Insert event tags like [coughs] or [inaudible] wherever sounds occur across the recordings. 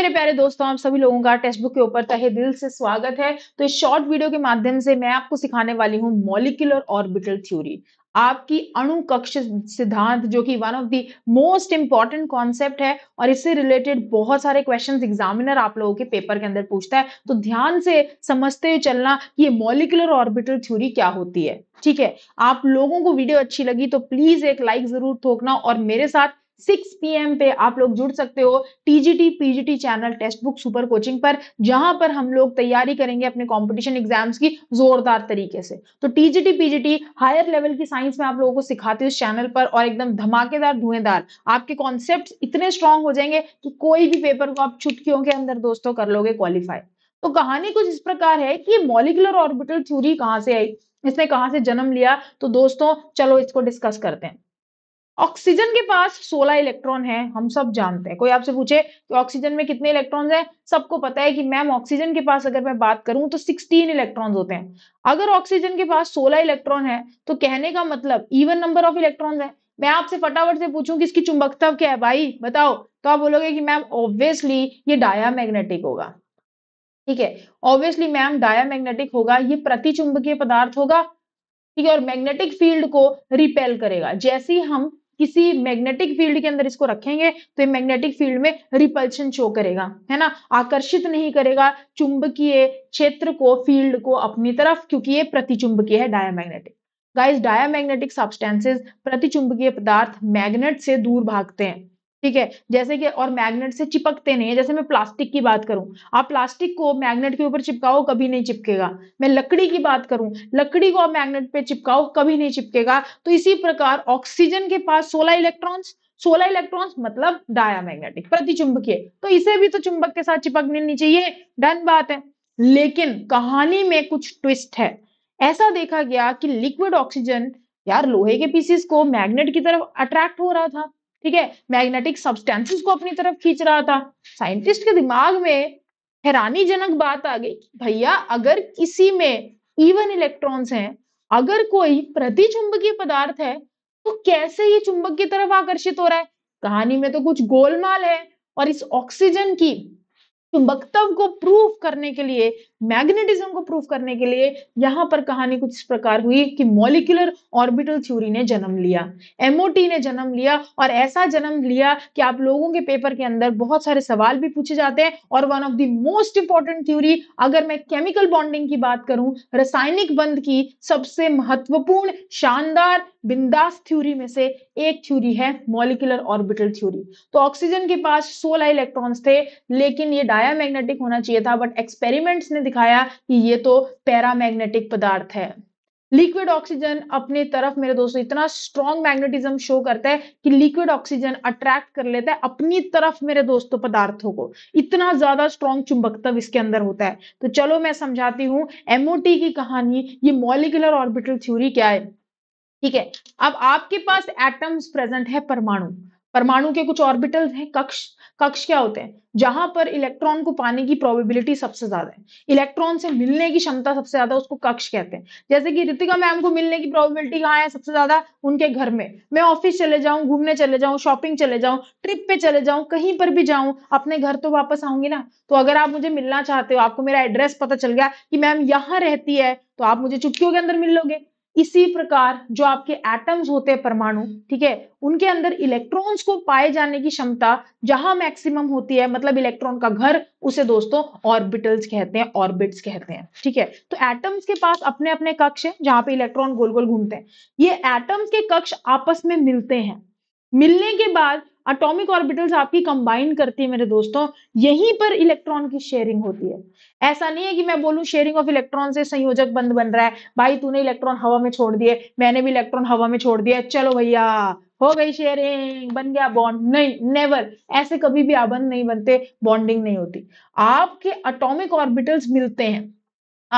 मेरे प्यारे दोस्तों आप सभी लोगों का टेक्स्ट बुक के ऊपर तहे दिल से स्वागत है तो इस शॉर्ट वीडियो के माध्यम से मैं आपको सिखाने वाली हूँ मॉलिक्यूलर ऑर्बिटल थ्योरी आपकी अणु कक्ष सिद्धांत जो कि one of the most important concept है और इससे रिलेटेड बहुत सारे क्वेश्चन एग्जामिनर आप लोगों के पेपर के अंदर पूछता है तो ध्यान से समझते हुए चलना कि ये मॉलिकुलर ऑर्बिटल थ्योरी क्या होती है ठीक है आप लोगों को वीडियो अच्छी लगी तो प्लीज एक लाइक जरूर थोकना और मेरे साथ सिक्स पीएम पे आप लोग जुड़ सकते हो TGT PGT channel test book super coaching पर जहां पर हम लोग तैयारी करेंगे अपने कॉम्पिटिशन एग्जाम्स की जोरदार तरीके से तो टीजीटी पीजीटी हायर लेवल की साइंस में आप लोगों को सिखाती हूँ चैनल पर और एकदम धमाकेदार धुएंदार आपके कॉन्सेप्ट इतने स्ट्रांग हो जाएंगे कि कोई भी पेपर को आप छुटकियों के अंदर दोस्तों कर लोगे क्वालिफाई तो कहानी कुछ इस प्रकार है कि मॉलिकुलर ऑर्बिटल थ्यूरी कहाँ से आई इसने कहा से जन्म लिया तो दोस्तों चलो इसको डिस्कस करते हैं ऑक्सीजन के पास 16 इलेक्ट्रॉन है हम सब जानते हैं कोई आपसे पूछे कि ऑक्सीजन में कितने इलेक्ट्रॉन हैं सबको पता है कि मैम ऑक्सीजन के पास अगर मैं बात करूं तो 16 इलेक्ट्रॉन्स होते हैं अगर ऑक्सीजन के पास 16 इलेक्ट्रॉन है तो कहने का मतलब इवन नंबर ऑफ इलेक्ट्रॉन है मैं आपसे फटाफट से पूछूं कि इसकी चुंबकता क्या है भाई बताओ तो आप बोलोगे की मैम ऑब्वियसली ये डाया मैग्नेटिक होगा ठीक है ऑब्वियसली मैम डाया मैग्नेटिक होगा ये प्रति पदार्थ होगा ठीक है और मैग्नेटिक फील्ड को रिपेल करेगा जैसे ही हम किसी मैग्नेटिक फील्ड के अंदर इसको रखेंगे तो ये मैग्नेटिक फील्ड में रिपल्शन शो करेगा है ना आकर्षित नहीं करेगा चुंबकीय क्षेत्र को फील्ड को अपनी तरफ क्योंकि ये प्रतिचुंबकीय है डाया गाइस सब्सटेंसेज सब्सटेंसेस प्रतिचुंबकीय पदार्थ मैग्नेट से दूर भागते हैं ठीक है जैसे कि और मैग्नेट से चिपकते नहीं है जैसे मैं प्लास्टिक की बात करूं आप प्लास्टिक को मैग्नेट के ऊपर चिपकाओ कभी नहीं चिपकेगा मैं लकड़ी की बात करूं लकड़ी को आप मैग्नेट पे चिपकाओ कभी नहीं चिपकेगा तो इसी प्रकार ऑक्सीजन के पास सोलह इलेक्ट्रॉन्स सोलह इलेक्ट्रॉन्स मतलब डाया प्रति चुंबकीय तो इसे भी तो चुंबक के साथ चिपक मिलनी चाहिए डन बात है लेकिन कहानी में कुछ ट्विस्ट है ऐसा देखा गया कि लिक्विड ऑक्सीजन यार लोहे के पीसीस को मैग्नेट की तरफ अट्रैक्ट हो रहा था ठीक है मैग्नेटिक सब्सटेंसेस को अपनी तरफ खींच रहा था साइंटिस्ट के दिमाग में हैरानीजनक बात आ गई भैया अगर किसी में इवन इलेक्ट्रॉन्स हैं अगर कोई प्रति चुंबकीय पदार्थ है तो कैसे ये चुंबक की तरफ आकर्षित हो रहा है कहानी में तो कुछ गोलमाल है और इस ऑक्सीजन की चुंबकत्व को प्रूफ करने के लिए मैग्नेटिज्म को प्रूफ करने के लिए यहां पर कहानी कुछ इस प्रकार हुई कि मॉलिकुलर ऑर्बिटल थ्योरी ने जन्म लिया एमओटी ने जन्म लिया और ऐसा जन्म लिया कि आप लोगों के पेपर के अंदर बहुत सारे सवाल भी पूछे जाते हैं और one of the most important theory अगर मैं केमिकल बॉन्डिंग की बात करूं रासायनिक बंद की सबसे महत्वपूर्ण शानदार बिंदास थ्योरी में से एक थ्योरी है मॉलिकुलर ऑर्बिटल थ्योरी तो ऑक्सीजन के पास सोलह इलेक्ट्रॉन्स थे लेकिन ये डायामैग्नेटिक होना चाहिए था बट एक्सपेरिमेंट्स ने दिखाया कि ये तो पैरामैग्नेटिक पदार्थ है लिक्विड ऑक्सीजन अपने तरफ मेरे दोस्तों इतना स्ट्रॉन्ग मैग्नेटिज्म शो करता है कि लिक्विड ऑक्सीजन अट्रैक्ट कर लेता है अपनी तरफ मेरे दोस्तों पदार्थों को इतना ज्यादा स्ट्रॉन्ग चुंबकत्व इसके अंदर होता है तो चलो मैं समझाती हूँ एमओटी की कहानी ये मॉलिकुलर ऑर्बिटल थ्योरी क्या है ठीक है अब आपके पास एटम्स प्रेजेंट है परमाणु परमाणु के कुछ ऑर्बिटल हैं कक्ष कक्ष क्या होते हैं जहां पर इलेक्ट्रॉन को पाने की प्रोबेबिलिटी सबसे ज्यादा है इलेक्ट्रॉन से मिलने की क्षमता सबसे ज्यादा उसको कक्ष कहते हैं जैसे कि ऋतिका मैम को मिलने की प्रोबेबिलिटी कहाँ है सबसे ज्यादा उनके घर में मैं ऑफिस चले जाऊं घूमने चले जाऊं शॉपिंग चले जाऊं ट्रिप पे चले जाऊं कहीं पर भी जाऊं अपने घर तो वापस आऊंगी ना तो अगर आप मुझे मिलना चाहते हो आपको मेरा एड्रेस पता चल गया कि मैम यहाँ रहती है तो आप मुझे चुटकियों के अंदर मिल लोगे इसी प्रकार जो आपके एटम्स होते हैं परमाणु ठीक है उनके अंदर इलेक्ट्रॉन्स को पाए जाने की क्षमता जहां मैक्सिमम होती है मतलब इलेक्ट्रॉन का घर उसे दोस्तों ऑर्बिटल्स कहते हैं ऑर्बिट्स कहते हैं ठीक है तो एटम्स के पास अपने अपने कक्ष है जहां पे इलेक्ट्रॉन गोल गोल घूमते हैं ये एटम्स के कक्ष आपस में मिलते हैं मिलने के बाद अटोमिक ऑर्बिटल्स आपकी कंबाइन करती है मेरे दोस्तों यहीं पर इलेक्ट्रॉन की शेयरिंग होती है ऐसा नहीं है कि मैं बोलूं शेयरिंग ऑफ इलेक्ट्रॉन से संयोजक बंद बन रहा है भाई तूने इलेक्ट्रॉन हवा में छोड़ दिए मैंने भी इलेक्ट्रॉन हवा में छोड़ दिया चलो भैया हो गई शेयरिंग बन गया बॉन्ड नहीं नेवर ऐसे कभी भी आबंद नहीं बनते बॉन्डिंग नहीं होती आपके अटोमिक ऑर्बिटल्स मिलते हैं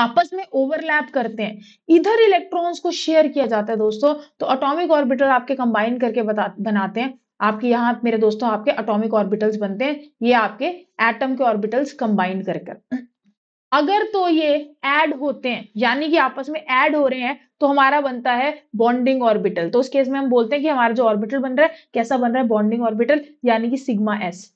आपस में ओवरलैप करते हैं इधर इलेक्ट्रॉन्स को शेयर किया जाता है दोस्तों तो अटोमिक ऑर्बिटल आपके कंबाइन करके बता बनाते हैं आपके यहाँ मेरे दोस्तों आपके अटोमिक ऑर्बिटल्स बनते हैं ये आपके एटम के ऑर्बिटल्स कंबाइंड कर कर अगर तो ये ऐड होते हैं यानी कि आपस में ऐड हो रहे हैं तो हमारा बनता है बॉन्डिंग ऑर्बिटल तो उस केस में हम बोलते हैं कि हमारा जो ऑर्बिटल बन रहा है कैसा बन रहा है बॉन्डिंग ऑर्बिटल यानी कि सिग्मा एस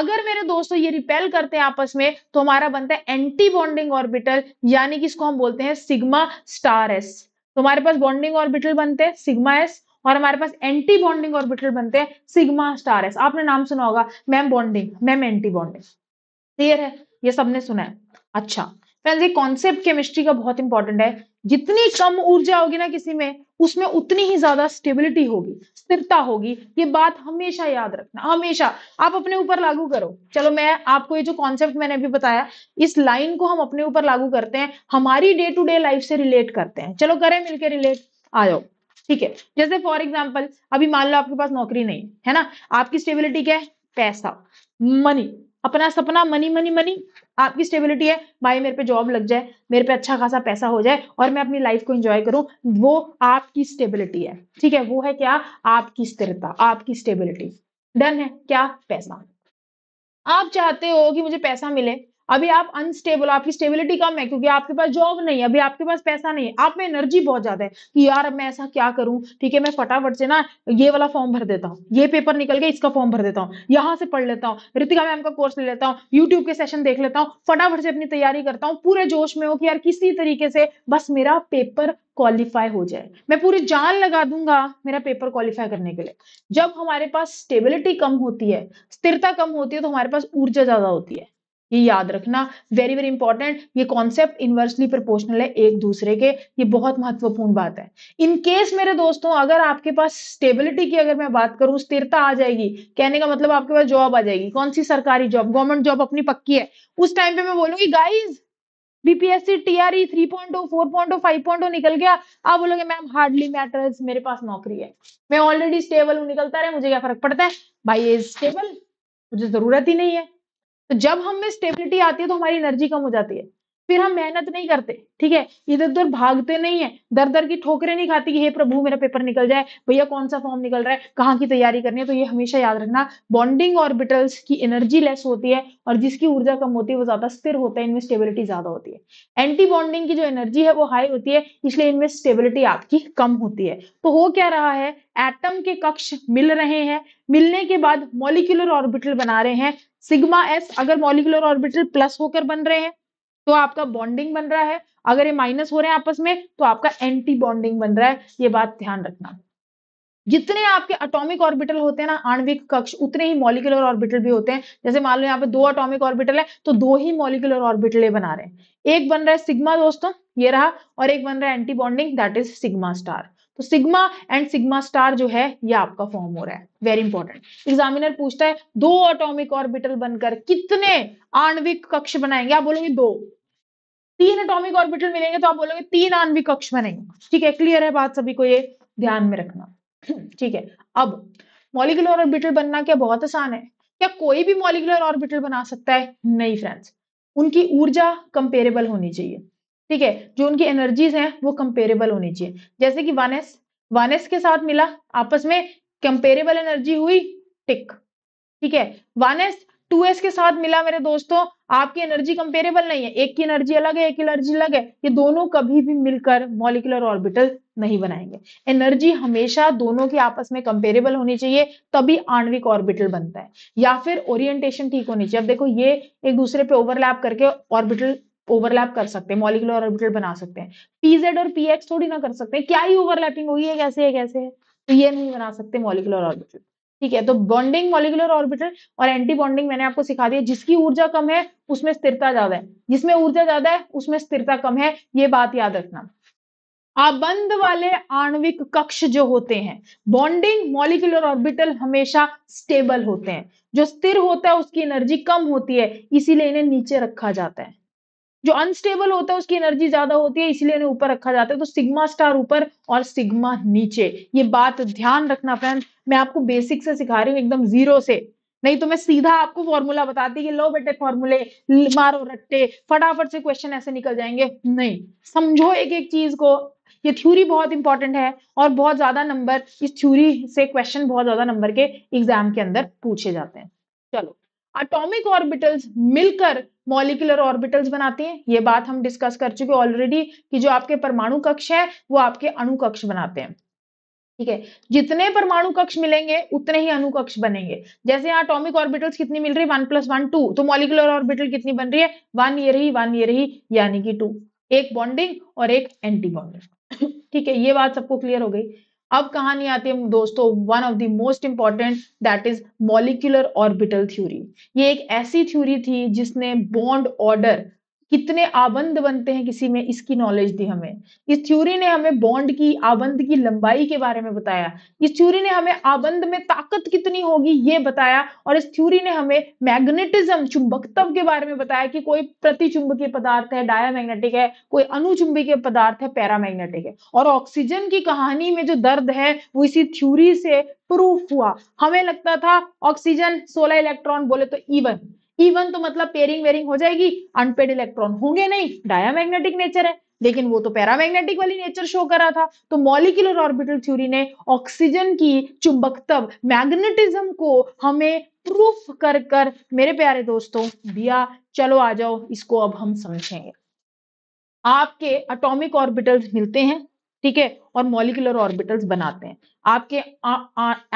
अगर मेरे दोस्तों ये रिपेल करते हैं आपस में तो हमारा बनता है एंटी बॉन्डिंग ऑर्बिटल यानी कि इसको हम बोलते हैं सिग्मा स्टार एस तो हमारे पास बॉन्डिंग ऑर्बिटल बनते हैं सिग्मा एस और हमारे पास एंटी बॉन्डिंग ऑर्बिटल बनते हैं सिग्मा स्टार एस आपने नाम सुना होगा ma'am bonding ma'am antibonding clear है ये सबने सुना है अच्छा फ्रेंड्स ये कॉन्सेप्ट केमिस्ट्री का बहुत इंपॉर्टेंट है जितनी कम ऊर्जा होगी ना किसी में उसमें उतनी ही ज्यादा स्टेबिलिटी होगी स्थिरता होगी ये बात हमेशा याद रखना हमेशा आप अपने ऊपर लागू करो चलो मैं आपको ये जो कॉन्सेप्ट मैंने अभी बताया इस लाइन को हम अपने ऊपर लागू करते हैं हमारी डे टू डे लाइफ से रिलेट करते हैं चलो करें मिलकर रिलेट आ जाओ ठीक है जैसे फॉर एग्जाम्पल अभी मान लो आपके पास नौकरी नहीं है ना आपकी स्टेबिलिटी क्या है पैसा मनी अपना सपना मनी मनी मनी आपकी स्टेबिलिटी है भाई मेरे पे जॉब लग जाए मेरे पे अच्छा खासा पैसा हो जाए और मैं अपनी लाइफ को एंजॉय करूं वो आपकी स्टेबिलिटी है ठीक है वो है क्या आपकी स्थिरता आपकी स्टेबिलिटी डन है क्या पैसा आप चाहते हो कि मुझे पैसा मिले अभी आप अनस्टेबल आपकी स्टेबिलिटी कम है क्योंकि आपके पास जॉब नहीं है अभी आपके पास पैसा नहीं है आप में एनर्जी बहुत ज्यादा है कि यार अब मैं ऐसा क्या करूं ठीक है मैं फटाफट से ना ये वाला फॉर्म भर देता हूँ ये पेपर निकल गया इसका फॉर्म भर देता हूँ यहाँ से पढ़ लेता हूँ ऋतिका मैम का कोर्स ले लेता हूँ यूट्यूब के सेशन देख लेता हूँ फटाफट से अपनी तैयारी करता हूँ पूरे जोश में हो कि यार किसी तरीके से बस मेरा पेपर क्वालिफाई हो जाए मैं पूरी जान लगा दूंगा मेरा पेपर क्वालिफाई करने के लिए जब हमारे पास स्टेबिलिटी कम होती है स्थिरता कम होती है तो हमारे पास ऊर्जा ज्यादा होती है ये याद रखना वेरी वेरी इंपॉर्टेंट ये कॉन्सेप्ट इनवर्सली प्रोपोर्शनल है एक दूसरे के ये बहुत महत्वपूर्ण बात है इन केस मेरे दोस्तों अगर आपके पास स्टेबिलिटी की अगर मैं बात करूं स्थिरता आ जाएगी कहने का मतलब आपके पास जॉब आ जाएगी कौन सी सरकारी जॉब गवर्नमेंट जॉब अपनी पक्की है उस टाइम पे मैं बोलूंगी guys BPSC TRE three point O four point O five point O निकल गया आप बोलोगे मैम हार्डली मैटर्स मेरे पास नौकरी है मैं ऑलरेडी स्टेबल हूं निकलता रहे मुझे क्या फर्क पड़ता है भाई ये स्टेबल मुझे जरूरत ही नहीं है तो जब हमें स्टेबिलिटी आती है तो हमारी एनर्जी कम हो जाती है फिर हम मेहनत नहीं करते ठीक है इधर उधर भागते नहीं है दर दर की ठोकरें नहीं खाती कि हे प्रभु मेरा पेपर निकल जाए भैया कौन सा फॉर्म निकल रहा है कहाँ की तैयारी करनी है तो ये हमेशा याद रखना बॉन्डिंग ऑर्बिटल्स की एनर्जी लेस होती है और जिसकी ऊर्जा कम होती है वो ज्यादा स्थिर होता है इनमें स्टेबिलिटी ज्यादा होती है एंटी बॉन्डिंग की जो एनर्जी है वो हाई होती है इसलिए इनमें स्टेबिलिटी आपकी कम होती है तो हो क्या रहा है एटम के कक्ष मिल रहे हैं मिलने के बाद मॉलिक्यूलर ऑर्बिटल बना रहे हैं सिग्मा एस अगर मॉलिक्यूलर ऑर्बिटल प्लस होकर बन रहे हैं तो आपका बॉन्डिंग बन रहा है अगर ये माइनस हो रहे हैं आपस में तो आपका एंटी बॉन्डिंग बन रहा है ये बात ध्यान रखना जितने आपके अटोमिक ऑर्बिटल होते हैं ना आणविक कक्ष उतने ही मॉलिकुलर ऑर्बिटल भी होते हैं जैसे मान लो यहाँ पे दो अटोमिक ऑर्बिटल है तो दो ही मॉलिकुलर ऑर्बिटल बना रहे हैं एक बन रहा है सिग्मा दोस्तों ये रहा और एक बन रहा है antibonding that is sigma star तो सिग्मा एंड सिग्मा स्टार जो है ये आपका फॉर्म हो रहा है वेरी इंपॉर्टेंट एग्जामिनर पूछता है दो अटोमिक ऑर्बिटल बनकर कितने आणविक कक्ष बनाएंगे आप बोलेंगे दो तीन एटॉमिक ऑर्बिटल मिलेंगे तो आप बोलोगे तीन आणविक कक्ष बनेंगे ठीक है क्लियर है बात सभी को ये ध्यान में रखना ठीक है अब मॉलिकुलर ऑर्बिटल बनना क्या बहुत आसान है क्या कोई भी मॉलिकुलर ऑर्बिटल बना सकता है नहीं फ्रेंड्स उनकी ऊर्जा कंपेरेबल होनी चाहिए ठीक है जो उनकी एनर्जीज हैं वो कंपेरेबल होनी चाहिए जैसे कि वानेस वानेस के साथ मिला आपस में कंपेरेबल एनर्जी हुई टिक ठीक है वानेस टू एस के साथ मिला मेरे दोस्तों आपकी एनर्जी कंपेरेबल नहीं है एक की एनर्जी अलग है एक की एनर्जी अलग है ये दोनों कभी भी मिलकर मॉलिकुलर ऑर्बिटल नहीं बनाएंगे एनर्जी हमेशा दोनों के आपस में कंपेरेबल होनी चाहिए तभी आणविक ऑर्बिटल बनता है या फिर ओरिएंटेशन ठीक होनी चाहिए अब देखो ये एक दूसरे पे ओवरलैप करके ऑर्बिटल ओवरलैप कर सकते हैं मॉलिकुलर ऑर्बिटल बना सकते हैं पीजेड और पीएक्स थोड़ी ना कर सकते हैं क्या ही ओवरलैपिंग होगी है कैसे है कैसे है तो ये नहीं बना सकते मॉलिकुलर ऑर्बिटल ठीक है तो बॉन्डिंग मॉलिकुलर ऑर्बिटल और एंटी बॉन्डिंग मैंने आपको सिखा दिया जिसकी ऊर्जा कम है उसमें स्थिरता ज्यादा है जिसमें ऊर्जा ज्यादा है उसमें स्थिरता कम है ये बात याद रखना आबंध वाले आणविक कक्ष जो होते हैं बॉन्डिंग मॉलिकुलर ऑर्बिटल हमेशा स्टेबल होते हैं जो स्थिर होता है उसकी एनर्जी कम होती है इसीलिए इन्हें नीचे रखा जाता है जो अनस्टेबल होता है उसकी एनर्जी ज्यादा होती है इसलिए उन्हें ऊपर रखा जाता है तो सिग्मा स्टार ऊपर और सिग्मा नीचे ये बात ध्यान रखना फ्रेंड मैं आपको बेसिक से सिखा रही हूँ एकदम जीरो से नहीं तो मैं सीधा आपको फॉर्मूला बताती कि लो बेटे फॉर्मूले मारो रट्टे फटाफट से क्वेश्चन ऐसे निकल जाएंगे नहीं समझो एक एक चीज को ये थ्योरी बहुत इंपॉर्टेंट है और बहुत ज्यादा नंबर इस थ्योरी से क्वेश्चन बहुत ज्यादा नंबर के एग्जाम के अंदर पूछे जाते हैं चलो अटोमिक ऑर्बिटल्स मिलकर मॉलिकुलर ऑर्बिटल्स बनाते हैं ये बात हम डिस्कस कर चुके ऑलरेडी कि जो आपके परमाणु कक्ष है वो आपके अणु कक्ष बनाते हैं ठीक है जितने परमाणु कक्ष मिलेंगे उतने ही अणु कक्ष बनेंगे जैसे यहाँ अटोमिक ऑर्बिटल्स कितनी मिल रही है वन प्लस वन टू तो मॉलिकुलर ऑर्बिटल कितनी बन रही है वन ये रही वन ये रही यानी कि टू एक बॉन्डिंग और एक एंटी बॉन्डिंग [coughs] ठीक है ये बात सबको क्लियर हो गई अब कहानी आती है दोस्तों one of the most important that is molecular orbital theory ये एक ऐसी थ्योरी थी जिसने बॉन्ड ऑर्डर कितने आबंद बनते हैं किसी में इसकी नॉलेज दी हमें इस थ्योरी ने हमें बॉन्ड की आबंद की लंबाई के बारे में बताया इस थ्योरी ने हमें आबंद में ताकत कितनी होगी ये बताया और इस थ्योरी ने हमें मैग्नेटिज्म चुंबकत्व के बारे में बताया कि कोई प्रति चुंबकीय पदार्थ है डाया मैग्नेटिक है कोई अनुचुंबकीय पदार्थ है पैरा मैग्नेटिक है और ऑक्सीजन की कहानी में जो दर्द है वो इसी थ्योरी से प्रूफ हुआ हमें लगता था ऑक्सीजन सोलह इलेक्ट्रॉन बोले तो इवन इवन तो मतलब पेयरिंग वेयरिंग हो जाएगी अनपेड इलेक्ट्रॉन होंगे नहीं डायामैग्नेटिक नेचर है लेकिन वो तो पैरामैग्नेटिक वाली नेचर शो कर रहा था तो मॉलिक्यूलर ऑर्बिटल थ्योरी ने ऑक्सीजन की चुंबकत्व मैग्नेटिज्म को हमें प्रूफ कर कर मेरे प्यारे दोस्तों दिया चलो आ जाओ इसको अब हम समझेंगे आपके अटोमिक ऑर्बिटल्स मिलते हैं ठीक है और मॉलिकुलर ऑर्बिटल्स बनाते हैं आपके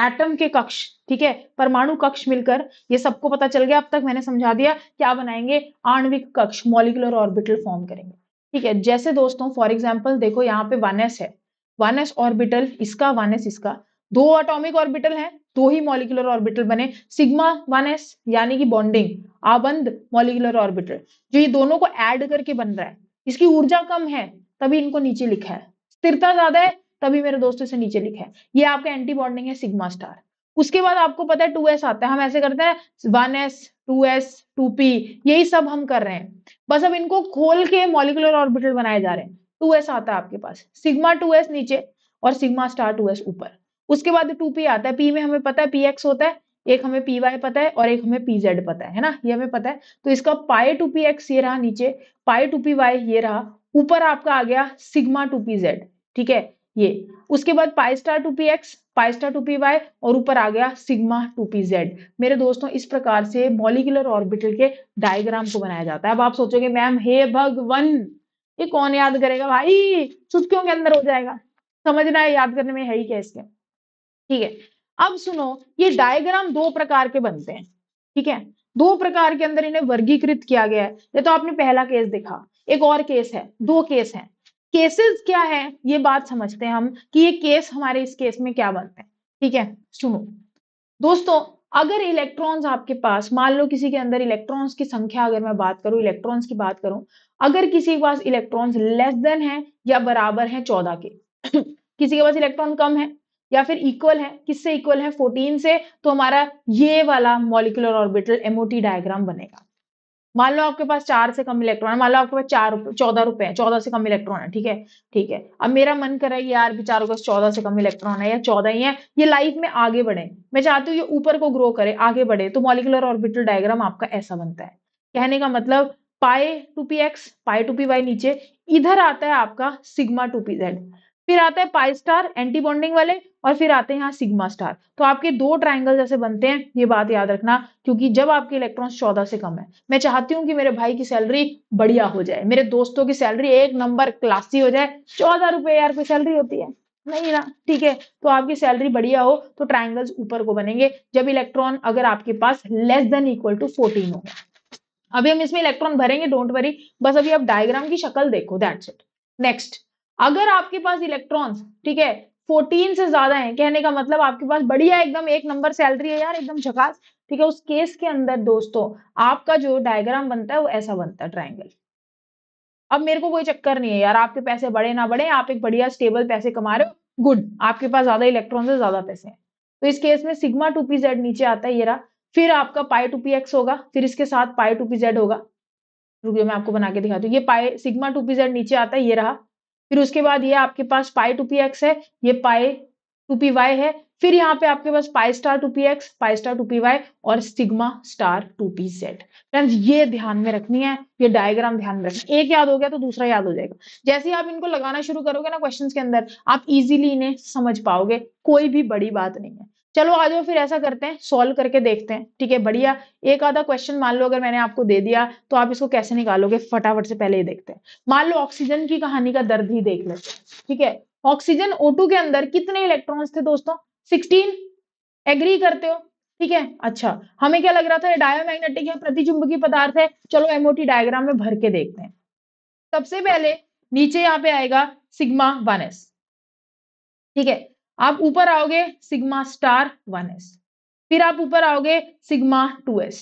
एटम के कक्ष ठीक है परमाणु कक्ष मिलकर ये सबको पता चल गया अब तक मैंने समझा दिया क्या बनाएंगे आणविक कक्ष मॉलिकुलर ऑर्बिटल फॉर्म करेंगे ठीक है जैसे दोस्तों फॉर एग्जाम्पल देखो यहाँ पे वानस है वानस ऑर्बिटल इसका वानस इसका दो ऑटोमिक ऑर्बिटल है दो ही मॉलिकुलर ऑर्बिटल बने सिग्मा वन यानी कि बॉन्डिंग आबंद मॉलिकुलर ऑर्बिटल जो ये दोनों को एड करके बन रहा है इसकी ऊर्जा कम है तभी इनको नीचे लिखा है स्थिरता ज्यादा है तभी मेरे दोस्तों से नीचे लिखा है ये आपका एंटी बॉन्डिंग है सिग्मा स्टार उसके बाद आपको पता है टू एस आता है हम ऐसे करते हैं one s two s two p यही सब हम कर रहे हैं बस अब इनको खोल के मॉलिकुलर ऑर्बिटल बनाए जा रहे हैं टू एस आता है आपके पास सिग्मा टू एस नीचे और सिग्मा स्टार टू एस ऊपर उसके बाद टू पी आता है पी में हमें पता है पी एक्स होता है एक हमें पी वाई पता है और एक हमें पी जेड पता है, है ना ये हमें पता है तो इसका पाए टू पी एक्स ये रहा नीचे पाए टू पी वाई ये रहा ऊपर आपका आ गया सिग्मा टू पी जेड ठीक है ये उसके बाद pi star two p x pi star two p y और ऊपर आ गया सिग्मा टू पी जेड मेरे दोस्तों इस प्रकार से मॉलिकुलर ऑर्बिटल के डायग्राम को बनाया जाता है अब आप सोचोगे मैम हे भगवन ये कौन याद करेगा भाई चुटकियों के अंदर हो जाएगा समझना है याद करने में है ही क्या इसके ठीक है अब सुनो ये डायग्राम दो प्रकार के बनते हैं ठीक है दो प्रकार के अंदर इन्हें वर्गीकृत किया गया है ये तो आपने पहला केस देखा एक और केस है दो केस है केसेस क्या है ये बात समझते हैं हम कि ये केस हमारे इस केस में क्या बनते हैं ठीक है सुनो दोस्तों अगर इलेक्ट्रॉन्स आपके पास मान लो किसी के अंदर इलेक्ट्रॉन्स की संख्या अगर मैं बात करूं इलेक्ट्रॉन्स की बात करूं अगर किसी के पास इलेक्ट्रॉन्स लेस देन है या बराबर है चौदह के [clears throat] किसी के पास इलेक्ट्रॉन कम है या फिर इक्वल है किससे इक्वल है 14 से तो हमारा ये वाला मॉलिकुलर ऑर्बिटल एमओटी डायग्राम बनेगा मान लो आपके पास चार से कम इलेक्ट्रॉन है मान लो आपके पास चार चौदह रुपए हैं चौदह से कम इलेक्ट्रॉन है ठीक है ठीक है अब मेरा मन कर रहा है यार बेचारों के चौदह से कम इलेक्ट्रॉन है या चौदह ही है ये लाइफ में आगे बढ़े मैं चाहती हूँ ये ऊपर को ग्रो करे आगे बढ़े तो मॉलिकुलर ऑर्बिटल डायग्राम आपका ऐसा बनता है कहने का मतलब pi two p x pi two p y नीचे इधर आता है आपका सिग्मा टू पी जेड फिर आते हैं पाई स्टार एंटी बॉन्डिंग वाले और फिर आते हैं यहाँ सिग्मा स्टार तो आपके दो ट्राइंगल जैसे बनते हैं ये बात याद रखना क्योंकि जब आपके इलेक्ट्रॉन्स चौदह से कम है मैं चाहती हूँ कि मेरे भाई की सैलरी बढ़िया हो जाए मेरे दोस्तों की सैलरी एक नंबर क्लासी हो जाए चौदह रुपए यार की सैलरी होती है नहीं ना ठीक है तो आपकी सैलरी बढ़िया हो तो ट्राइंगल्स ऊपर को बनेंगे जब इलेक्ट्रॉन अगर आपके पास less than equal to fourteen हो अभी हम इसमें इलेक्ट्रॉन भरेंगे डोंट वरी बस अभी आप डायग्राम की शक्ल देखो दैट्स इट नेक्स्ट अगर आपके पास इलेक्ट्रॉन्स ठीक है 14 से ज्यादा है कहने का मतलब आपके पास बढ़िया एकदम एक नंबर सैलरी है यार एकदम झकास ठीक है उस केस के अंदर दोस्तों आपका जो डायग्राम बनता है वो ऐसा बनता है ट्राइंगल अब मेरे को कोई चक्कर नहीं है यार आपके पैसे बढ़े ना बढ़े आप एक बढ़िया स्टेबल पैसे कमा रहे हो गुड आपके पास ज्यादा इलेक्ट्रॉन से ज्यादा पैसे हैं तो इस केस में सिग्मा टू पी जेड नीचे आता है ये रहा फिर आपका पाई टू पी एक्स होगा फिर इसके साथ पाई टू पी जेड होगा रुकिए मैं आपको बना के दिखाती हूँ ये pi sigma two p z नीचे आता है ये रहा फिर उसके बाद ये आपके पास पाई टू पी एक्स है ये पाई टू पी वाई है फिर यहाँ पे आपके पास pi star two p x pi star two p y और sigma star two p z friends ये ध्यान में रखनी है ये डायग्राम ध्यान में रखना एक याद हो गया तो दूसरा याद हो जाएगा जैसे ही आप इनको लगाना शुरू करोगे ना क्वेश्चन के अंदर आप इजिली इन्हें समझ पाओगे कोई भी बड़ी बात नहीं है चलो आ जाओ फिर ऐसा करते हैं सॉल्व करके देखते हैं ठीक है बढ़िया एक आधा क्वेश्चन मान लो अगर मैंने आपको दे दिया तो आप इसको कैसे निकालोगे फटाफट से पहले ये देखते हैं मान लो ऑक्सीजन की कहानी का दर्द ही देख लेते हैं ठीक है ऑक्सीजन O2 के अंदर कितने इलेक्ट्रॉन्स थे दोस्तों सिक्सटीन एग्री करते हो ठीक है अच्छा हमें क्या लग रहा था डायोमैग्नेटिक या प्रतिचुंबकीय पदार्थ है चलो एमओटी डायग्राम में भर के देखते हैं सबसे पहले नीचे यहाँ पे आएगा सिग्मा वन ठीक है आप ऊपर आओगे सिग्मा स्टार वन एस फिर आप ऊपर आओगे सिग्मा टू एस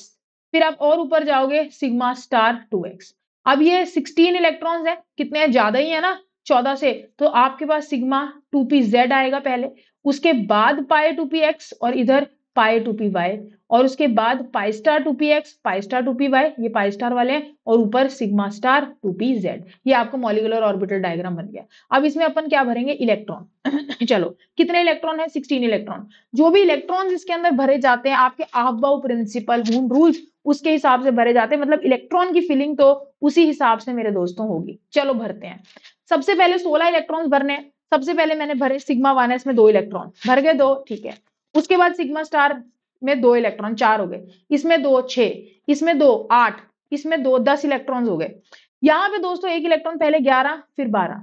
फिर आप और ऊपर जाओगे सिग्मा स्टार टू एक्स अब ये सिक्सटीन इलेक्ट्रॉन्स है कितने ज्यादा ही है ना चौदह से तो आपके पास सिग्मा टू पी जेड आएगा पहले उसके बाद पाए टू पी एक्स और इधर पाई टू पी वाई और उसके बाद pi star two p x pi star two p y ये पाई स्टार वाले हैं और ऊपर sigma star two p z ये आपको मॉलिकुलर ऑर्बिटल डायग्राम बन गया अब इसमें अपन क्या भरेंगे इलेक्ट्रॉन [clears throat] चलो कितने इलेक्ट्रॉन है सिक्सटीन इलेक्ट्रॉन जो भी इलेक्ट्रॉन इसके अंदर भरे जाते हैं आपके आहबाव प्रिंसिपल होम रूल्स उसके हिसाब से भरे जाते हैं मतलब इलेक्ट्रॉन की फिलिंग तो उसी हिसाब से मेरे दोस्तों होगी चलो भरते हैं सबसे पहले सोलह इलेक्ट्रॉन भरने सबसे पहले मैंने भरे सिग्मा वन इसमें दो इलेक्ट्रॉन भर गए दो ठीक है उसके बाद सिग्मा स्टार में दो इलेक्ट्रॉन चार हो गए इसमें दो छ इसमें दो आठ इसमें दो दस इलेक्ट्रॉन हो गए यहाँ पे दोस्तों एक इलेक्ट्रॉन पहले ग्यारह फिर बारह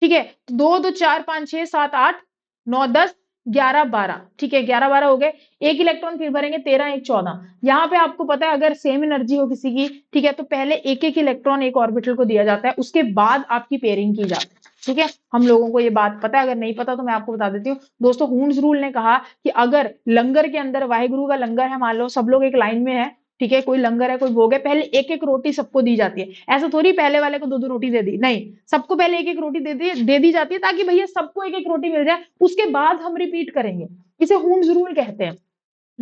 ठीक है तो दो दो चार पांच छह सात आठ नौ दस ग्यारह बारह ठीक है ग्यारह बारह हो गए एक इलेक्ट्रॉन फिर भरेंगे तेरह एक चौदह यहाँ पे आपको पता है अगर सेम एनर्जी हो किसी की ठीक है तो पहले एक एक इलेक्ट्रॉन एक ऑर्बिटल को दिया जाता है उसके बाद आपकी पेयरिंग की जाती है ठीक है हम लोगों को ये बात पता है अगर नहीं पता तो मैं आपको बता देती हूँ दोस्तों हूंस रूल ने कहा कि अगर लंगर के अंदर गुरु का लंगर है मान लो सब लोग एक लाइन में है ठीक है कोई लंगर है कोई भोग है पहले एक एक रोटी सबको दी जाती है ऐसा थोड़ी पहले वाले को दो दो रोटी दे दी नहीं सबको पहले एक एक रोटी दे दी दे दी जाती है ताकि भैया सबको एक एक रोटी मिल जाए उसके बाद हम रिपीट करेंगे इसे हूं जरूर कहते हैं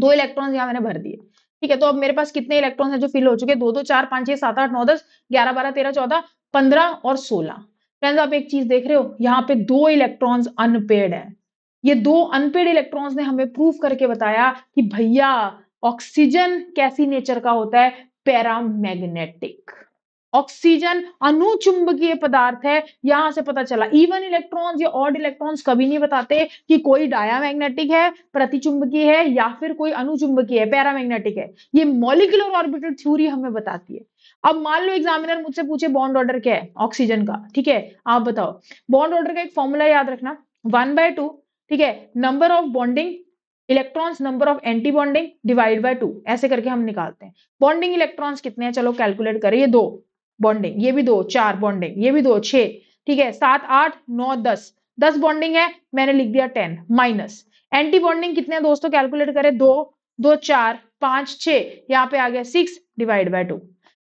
दो इलेक्ट्रॉन यहाँ मैंने भर दिए ठीक है तो अब मेरे पास कितने इलेक्ट्रॉन है जो फिल हो चुके दो दो चार पांच छह सात आठ नौ दस ग्यारह बारह तेरह चौदह पंद्रह और सोलह फ्रेंड्स आप एक चीज देख रहे हो यहाँ पे दो इलेक्ट्रॉन्स अनपेड है ये दो अनपेड इलेक्ट्रॉन्स ने हमें प्रूव करके बताया कि भैया ऑक्सीजन कैसी नेचर का होता है पैरामैग्नेटिक ऑक्सीजन अनुचुंबकीय पदार्थ है यहां से पता चला इवन इलेक्ट्रॉन्स या ऑड इलेक्ट्रॉन्स कभी नहीं बताते कि कोई मैग्नेटिक है प्रतिचुंबकीय है या फिर कोई अनुचुंबकीय है पैरामैग्नेटिक है ये मॉलिकुलर ऑर्बिटल थ्योरी हमें बताती है अब मान लो एग्जामिनर मुझसे पूछे बॉन्ड ऑर्डर क्या है ऑक्सीजन का ठीक है आप बताओ बॉन्ड ऑर्डर का एक फॉर्मूला याद रखना वन बाय टू ठीक है number of bonding electrons number of anti bonding divide by two ऐसे करके हम निकालते हैं बॉन्डिंग इलेक्ट्रॉन्स कितने हैं चलो कैलकुलेट करें ये दो बॉन्डिंग ये भी दो चार बॉन्डिंग ये भी दो छह ठीक है सात आठ नौ दस दस बॉन्डिंग है मैंने लिख दिया टेन माइनस एंटी बॉन्डिंग कितने दोस्तों कैलकुलेट करें दो दो चार पांच छह यहाँ पे आ गया सिक्स डिवाइड बाय टू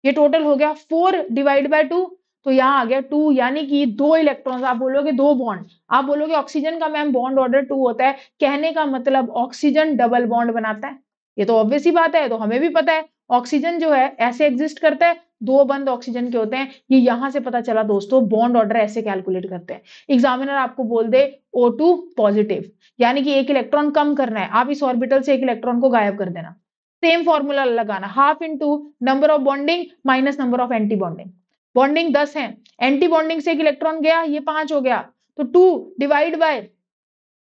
ये टोटल हो गया फोर डिवाइड बाय टू तो यहाँ आ गया टू यानी कि दो इलेक्ट्रॉन्स आप बोलोगे दो बॉन्ड आप बोलोगे ऑक्सीजन का मैम बॉन्ड ऑर्डर टू होता है कहने का मतलब ऑक्सीजन डबल बॉन्ड बनाता है ये तो ऑब्वियस ही बात है तो हमें भी पता है ऑक्सीजन जो है ऐसे एग्जिस्ट करता है दो बंद ऑक्सीजन के होते हैं ये यहां से पता चला दोस्तों बॉन्ड ऑर्डर ऐसे कैलकुलेट करते हैं एग्जामिनर आपको बोल दे O2 पॉजिटिव यानी कि एक इलेक्ट्रॉन कम करना है आप इस ऑर्बिटल से एक इलेक्ट्रॉन को गायब कर देना सेम फॉर्मूला लगाना half into number of bonding minus number of anti bonding bonding दस है एंटी बॉन्डिंग से एक इलेक्ट्रॉन गया ये पांच हो गया तो two divide by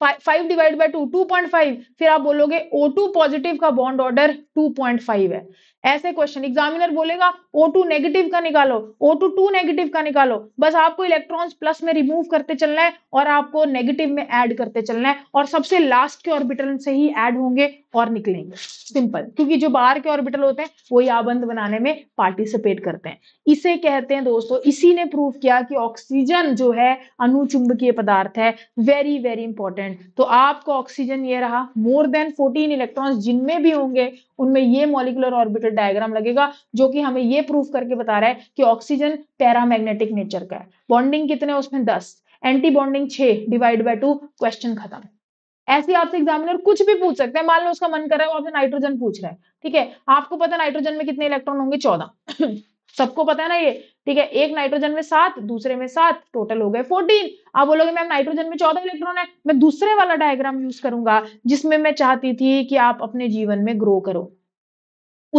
five divide by two two point five फिर आप बोलोगे ओ टू पॉजिटिव का bond order two point five है ऐसे क्वेश्चन एग्जामिनर बोलेगा ओ टू नेगेटिव का निकालो ओ टू टू नेगेटिव का निकालो बस आपको इलेक्ट्रॉन्स प्लस में रिमूव करते चलना है और आपको नेगेटिव में ऐड करते चलना है और सबसे लास्ट के ऑर्बिटल से ही ऐड होंगे और निकलेंगे सिंपल क्योंकि जो बाहर के ऑर्बिटल होते हैं वो याबंद बनाने में पार्टिसिपेट करते हैं इसे कहते हैं दोस्तों इसी ने प्रूव किया कि ऑक्सीजन जो है अनुचुंबकीय पदार्थ है वेरी वेरी इंपॉर्टेंट स्टूडेंट तो आपको ऑक्सीजन ये रहा मोर देन 14 इलेक्ट्रॉन्स जिनमें भी होंगे उनमें ये मॉलिकुलर ऑर्बिटल डायग्राम लगेगा जो कि हमें ये प्रूफ करके बता रहा है कि ऑक्सीजन पैरामैग्नेटिक नेचर का है बॉन्डिंग कितने उसमें दस एंटी बॉन्डिंग छह डिवाइड बाय टू क्वेश्चन खत्म ऐसे आपसे एग्जामिनर कुछ भी पूछ सकते हैं मान लो उसका मन कर रहा है वो आपसे नाइट्रोजन पूछ रहा है ठीक है आपको पता नाइट्रोजन में कितने इलेक्ट्रॉन होंगे चौदह सबको पता है ना ये ठीक है एक नाइट्रोजन में सात दूसरे में सात टोटल हो गए फोर्टीन आप बोलोगे मैम नाइट्रोजन में चौदह इलेक्ट्रॉन है मैं दूसरे वाला डायग्राम यूज करूंगा जिसमें मैं चाहती थी कि आप अपने जीवन में ग्रो करो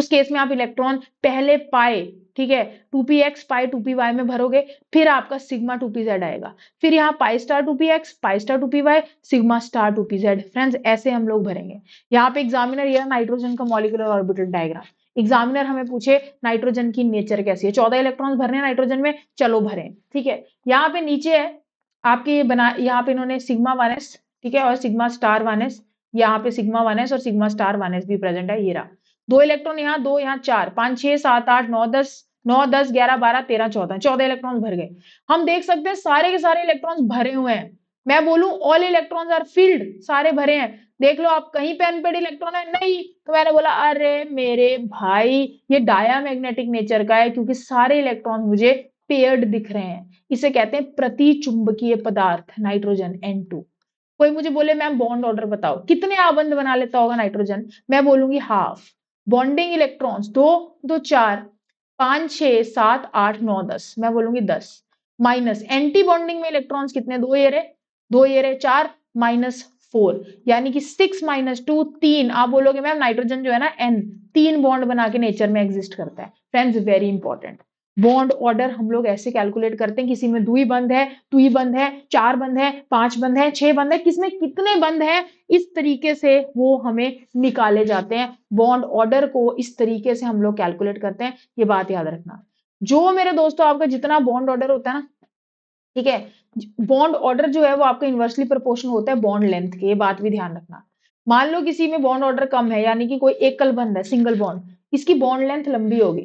उस केस में आप इलेक्ट्रॉन पहले पाए ठीक है two p x pi two p y में भरोगे फिर आपका सिग्मा टू पी जेड आएगा फिर यहाँ pi star two p x pi star two p y sigma star two p z friends ऐसे हम लोग भरेंगे यहाँ पे एग्जामिनर यह नाइट्रोजन का मॉलिकुलर ऑर्बिटल डायग्राम एग्जामिनर हमें पूछे नाइट्रोजन की नेचर कैसी है चौदह इलेक्ट्रॉन भरने नाइट्रोजन में चलो भरे ठीक है यहाँ पे नीचे है आपके ये बना यहाँ पे इन्होंने सिग्मा वानस ठीक है और सिग्मा स्टार वानस यहाँ पे सिग्मा वानस और सिग्मा स्टार वानेस भी प्रेजेंट है ये रहा दो इलेक्ट्रॉन यहाँ दो यहाँ चार पांच छह सात आठ नौ दस नौ दस ग्यारह बारह तेरह चौदह चौदह इलेक्ट्रॉन भर गए हम देख सकते हैं सारे के सारे इलेक्ट्रॉन भरे हुए हैं मैं बोलूं ऑल इलेक्ट्रॉन्स आर फील्ड सारे भरे हैं देख लो आप कहीं पे अनपेड इलेक्ट्रॉन है नहीं तो मैंने बोला अरे मेरे भाई ये मैग्नेटिक नेचर का है क्योंकि सारे इलेक्ट्रॉन मुझे पेयर्ड दिख रहे हैं इसे कहते हैं प्रति चुंबकीय पदार्थ नाइट्रोजन एन टू कोई मुझे बोले मैम बॉन्ड ऑर्डर बताओ कितने आबंध बना लेता होगा नाइट्रोजन मैं बोलूंगी हाफ बॉन्डिंग इलेक्ट्रॉन्स दो दो चार पांच छह सात आठ नौ दस मैं बोलूंगी दस माइनस एंटी बॉन्डिंग में इलेक्ट्रॉन्स कितने दो ये रहे दो ये रहे चार माइनस फोर यानी कि सिक्स माइनस टू तीन आप बोलोगे मैम नाइट्रोजन जो है ना एन तीन बॉन्ड बना के नेचर में एग्जिस्ट करता है friends very important bond order हम लोग ऐसे कैलकुलेट करते हैं किसी में दुई बंद है ही बंद है चार बंद है पांच बंद है छह बंद है किसमें कितने बंद है इस तरीके से वो हमें निकाले जाते हैं बॉन्ड ऑर्डर को इस तरीके से हम लोग कैलकुलेट करते हैं ये बात याद रखना जो मेरे दोस्तों आपका जितना बॉन्ड ऑर्डर होता है ना ठीक है बॉन्ड ऑर्डर जो है वो आपका इन्वर्सली प्रोपोर्शन होता है बॉन्ड लेंथ के ये बात भी ध्यान रखना मान लो किसी में बॉन्ड ऑर्डर कम है यानी कि कोई एकल बंद है सिंगल बॉन्ड इसकी बॉन्ड लेंथ लंबी होगी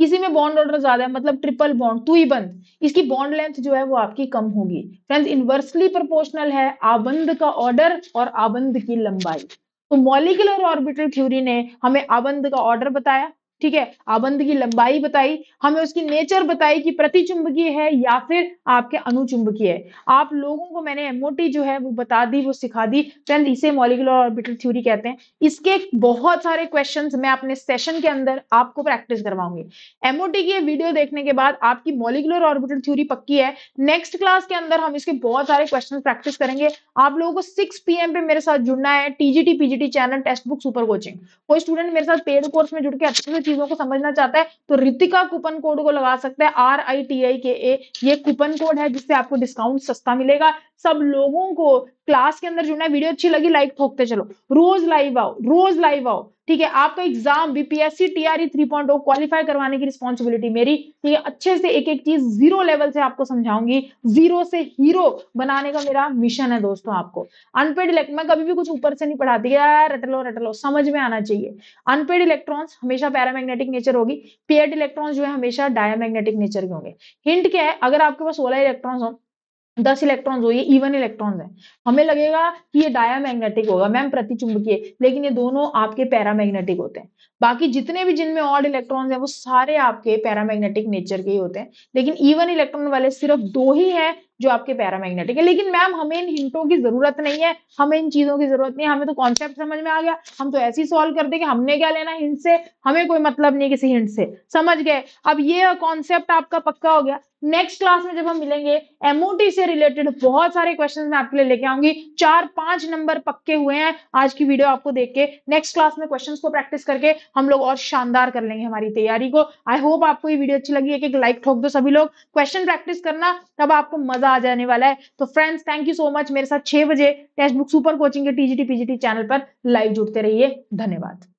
किसी में बॉन्ड ऑर्डर ज्यादा है मतलब ट्रिपल बॉन्ड तू ही बंद इसकी बॉन्ड लेंथ जो है वो आपकी कम होगी फ्रेंड्स इन्वर्सली प्रोपोर्शनल है आबंध का ऑर्डर और आबंध की लंबाई तो मॉलिकुलर ऑर्बिटल थ्योरी ने हमें आबंध का ऑर्डर बताया ठीक है आबंद की लंबाई बताई हमें उसकी नेचर बताई कि प्रतिचुंबकीय है या फिर आपके अनुचुंबकीय है आप लोगों को मैंने एमओटी जो है वो बता दी वो सिखा दी फ्रेंड इसे मॉलिकुलर ऑर्बिटल थ्योरी कहते हैं इसके बहुत सारे क्वेश्चन मैं अपने सेशन के अंदर आपको प्रैक्टिस करवाऊंगी एमओटी की वीडियो देखने के बाद आपकी मॉलिकुलर ऑर्बिटल थ्योरी पक्की है नेक्स्ट क्लास के अंदर हम इसके बहुत सारे क्वेश्चन प्रैक्टिस करेंगे आप लोगों को सिक्स पीएम पे मेरे साथ जुड़ना है TGT PGT channel text book super coaching कोई स्टूडेंट मेरे साथ पेड कोर्स में जुड़ के अच्छे से चीजों को समझना चाहता है तो रितिका कूपन कोड को लगा सकता है आर आई टी आई के ए ये कूपन कोड है जिससे आपको डिस्काउंट सस्ता मिलेगा सब लोगों को क्लास के अंदर जुड़ना वीडियो अच्छी लगी लाइक ठोकते चलो रोज लाइव आओ रोज लाइव आओ ठीक है आपका एग्जाम बीपीएससी टीआरई ओ क्वालिफाई करवाने की रिस्पॉन्सिबिलिटी मेरी ठीक है अच्छे से एक एक चीज जीरो लेवल से आपको समझाऊंगी जीरो से हीरो बनाने का मेरा मिशन है दोस्तों आपको अनपेड इलेक्ट्रॉन मैं कभी भी कुछ ऊपर से नहीं पढ़ाती यार रटलो रटलो समझ में आना चाहिए अनपेड इलेक्ट्रॉन हमेशा पैरामैग्नेटिक नेचर होगी पेड इलेक्ट्रॉन जो है हमेशा डायमैग्नेटिक नेचर के होंगे हिंट क्या है अगर आपके पास सोलह इलेक्ट्रॉन हो दस इलेक्ट्रॉन्स हो ये इवन इलेक्ट्रॉन्स हैं हमें लगेगा कि ये डायमैग्नेटिक होगा मैम प्रतिचुंबकीय लेकिन ये दोनों आपके पैरामैग्नेटिक होते हैं बाकी जितने भी जिनमें ऑड इलेक्ट्रॉन्स हैं वो सारे आपके पैरामैग्नेटिक नेचर के ही होते हैं लेकिन इवन इलेक्ट्रॉन वाले सिर्फ दो ही हैं जो आपके पैरामैग्नेटिक है लेकिन मैम हमें इन हिंटों की जरूरत नहीं है हमें इन चीजों की जरूरत नहीं है हमें तो कॉन्सेप्ट समझ में आ गया हम तो ऐसे ही सॉल्व कर देंगे हमने क्या लेना हिंट से हमें कोई मतलब नहीं किसी हिंट से समझ गए अब ये कॉन्सेप्ट आपका पक्का हो गया नेक्स्ट क्लास में जब हम मिलेंगे एमओटी से रिलेटेड बहुत सारे क्वेश्चंस मैं आपके लिए लेके आऊंगी चार पांच नंबर पक्के हुए हैं आज की वीडियो आपको देख के नेक्स्ट क्लास में क्वेश्चंस को प्रैक्टिस करके हम लोग और शानदार कर लेंगे हमारी तैयारी को आई होप आपको ये वीडियो अच्छी लगी एक एक लाइक ठोक दो सभी लोग क्वेश्चन प्रैक्टिस करना तब आपको मजा आ जाने वाला है तो friends thank you so much मेरे साथ छह बजे टेक्स्ट बुक सुपर कोचिंग के टीजीटी पीजीटी चैनल पर लाइव जुड़ते रहिए धन्यवाद